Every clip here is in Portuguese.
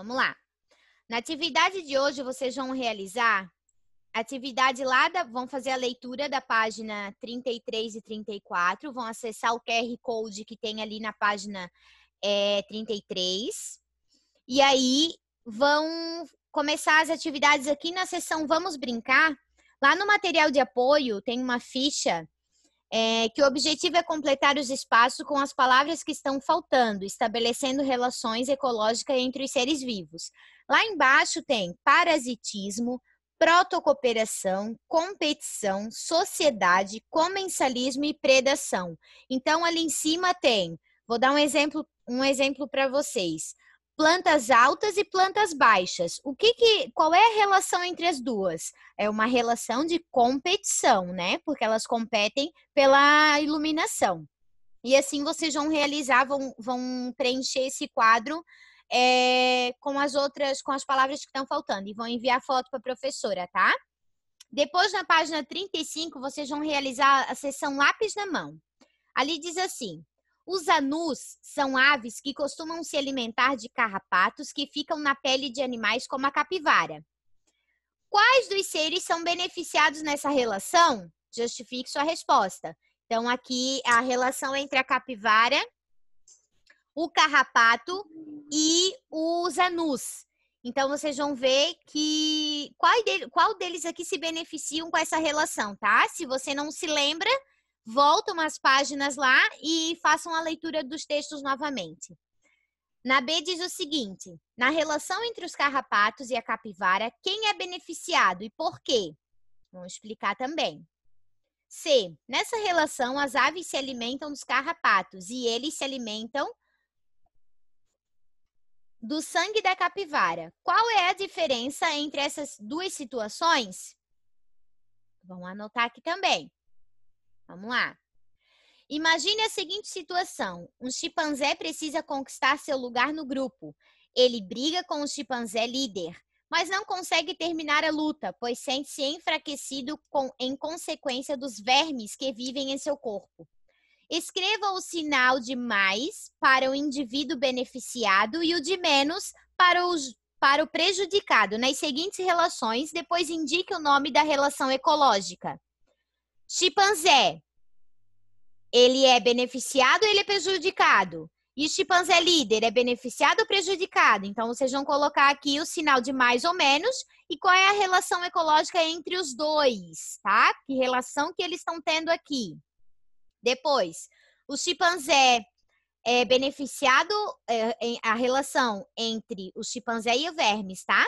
Vamos lá. Na atividade de hoje, vocês vão realizar atividade lá, da, vão fazer a leitura da página 33 e 34, vão acessar o QR Code que tem ali na página é, 33. E aí vão começar as atividades aqui na sessão Vamos Brincar. Lá no material de apoio tem uma ficha é, que o objetivo é completar os espaços com as palavras que estão faltando, estabelecendo relações ecológicas entre os seres vivos. Lá embaixo tem parasitismo, protocooperação, competição, sociedade, comensalismo e predação. Então, ali em cima tem, vou dar um exemplo, um exemplo para vocês plantas altas e plantas baixas. O que, que qual é a relação entre as duas? É uma relação de competição, né? Porque elas competem pela iluminação. E assim vocês vão realizar, vão, vão preencher esse quadro é, com as outras, com as palavras que estão faltando e vão enviar foto para a professora, tá? Depois, na página 35, vocês vão realizar a sessão lápis na mão. Ali diz assim: os anus são aves que costumam se alimentar de carrapatos que ficam na pele de animais como a capivara. Quais dos seres são beneficiados nessa relação? Justifique sua resposta. Então, aqui a relação entre a capivara, o carrapato e os anus. Então, vocês vão ver que qual, deles aqui se beneficiam com essa relação, tá? Se você não se lembra, voltam as páginas lá e façam a leitura dos textos novamente. Na B diz o seguinte: na relação entre os carrapatos e a capivara, quem é beneficiado e por quê? Vamos explicar também. C. Nessa relação, as aves se alimentam dos carrapatos e eles se alimentam do sangue da capivara. Qual é a diferença entre essas duas situações? Vamos anotar aqui também. Vamos lá. Imagine a seguinte situação: um chimpanzé precisa conquistar seu lugar no grupo. Ele briga com o chimpanzé líder, mas não consegue terminar a luta, pois sente-se enfraquecido com, em consequência dos vermes que vivem em seu corpo. Escreva o sinal de mais para o indivíduo beneficiado e o de menos para o, para o prejudicado nas seguintes relações, depois indique o nome da relação ecológica. Chimpanzé. Ele é beneficiado ou ele é prejudicado? E chimpanzé líder é beneficiado ou prejudicado? Então, vocês vão colocar aqui o sinal de mais ou menos e qual é a relação ecológica entre os dois, tá? Que relação que eles estão tendo aqui. Depois, o chimpanzé é beneficiado, é, a relação entre o chimpanzé e o vermes, tá?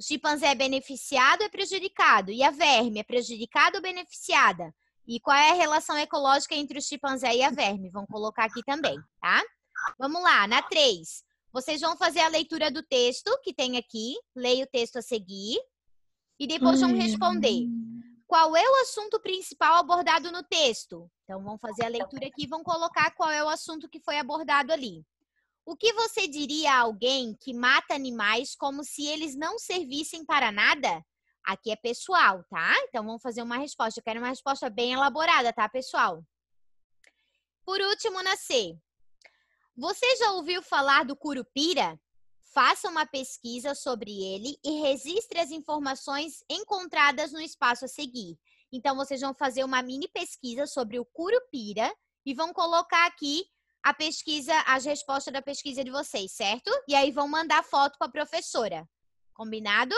O chimpanzé é beneficiado ou é prejudicado? E a verme é prejudicada ou beneficiada? E qual é a relação ecológica entre o chimpanzé e a verme? Vão colocar aqui também, tá? Vamos lá, na 3. Vocês vão fazer a leitura do texto que tem aqui, leia o texto a seguir, e depois vão responder. Qual é o assunto principal abordado no texto? Então, vão fazer a leitura aqui e vão colocar qual é o assunto que foi abordado ali. O que você diria a alguém que mata animais como se eles não servissem para nada? Aqui é pessoal, tá? Então vamos fazer uma resposta. Eu quero uma resposta bem elaborada, tá, pessoal? Por último, na C. Você já ouviu falar do curupira? Faça uma pesquisa sobre ele e registre as informações encontradas no espaço a seguir. Então, vocês vão fazer uma mini pesquisa sobre o curupira e vão colocar aqui a pesquisa, as respostas da pesquisa de vocês, certo? E aí vão mandar foto para a professora. Combinado?